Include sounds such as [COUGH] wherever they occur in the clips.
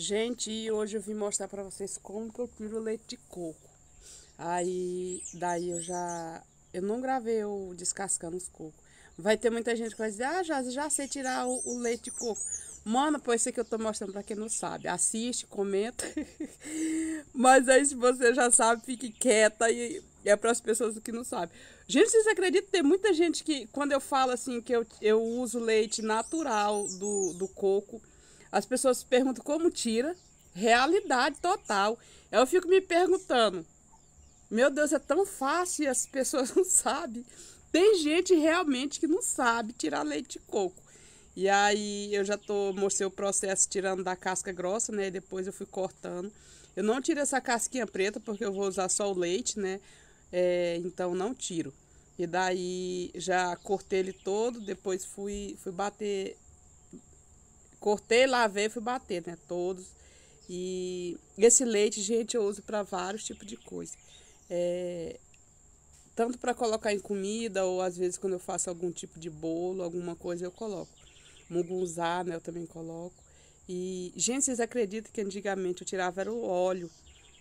Gente, hoje eu vim mostrar para vocês como que eu tiro leite de coco. Aí, daí eu já... Eu não gravei o descascando os cocos. Vai ter muita gente que vai dizer, ah, já, já sei tirar o, o leite de coco. Mano, pois isso que eu tô mostrando para quem não sabe. Assiste, comenta. [LAUGHS] Mas aí, se você já sabe, fique quieta e é para as pessoas que não sabem. Gente, vocês acreditam? Tem muita gente que, quando eu falo assim, que eu, eu uso leite natural do, do coco as pessoas perguntam como tira. Realidade total. Eu fico me perguntando. Meu Deus, é tão fácil e as pessoas [LAUGHS] não sabem. Tem gente realmente que não sabe tirar leite de coco. E aí eu já tô, mostrei o processo tirando da casca grossa, né? depois eu fui cortando. Eu não tiro essa casquinha preta porque eu vou usar só o leite, né? É, então não tiro. E daí já cortei ele todo, depois fui, fui bater Cortei, lavei, fui bater, né? Todos. E esse leite, gente, eu uso para vários tipos de coisa. É, tanto para colocar em comida, ou às vezes quando eu faço algum tipo de bolo, alguma coisa, eu coloco. Muguzá, né? Eu também coloco. E, gente, vocês acreditam que antigamente eu tirava era o óleo.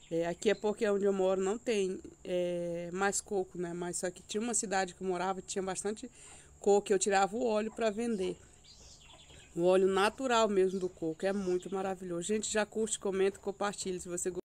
É, aqui é porque onde eu moro não tem é, mais coco, né? Mas só que tinha uma cidade que eu morava, tinha bastante coco, eu tirava o óleo para vender. O óleo natural mesmo do coco é muito maravilhoso. Gente, já curte, comenta, compartilha se você gostou.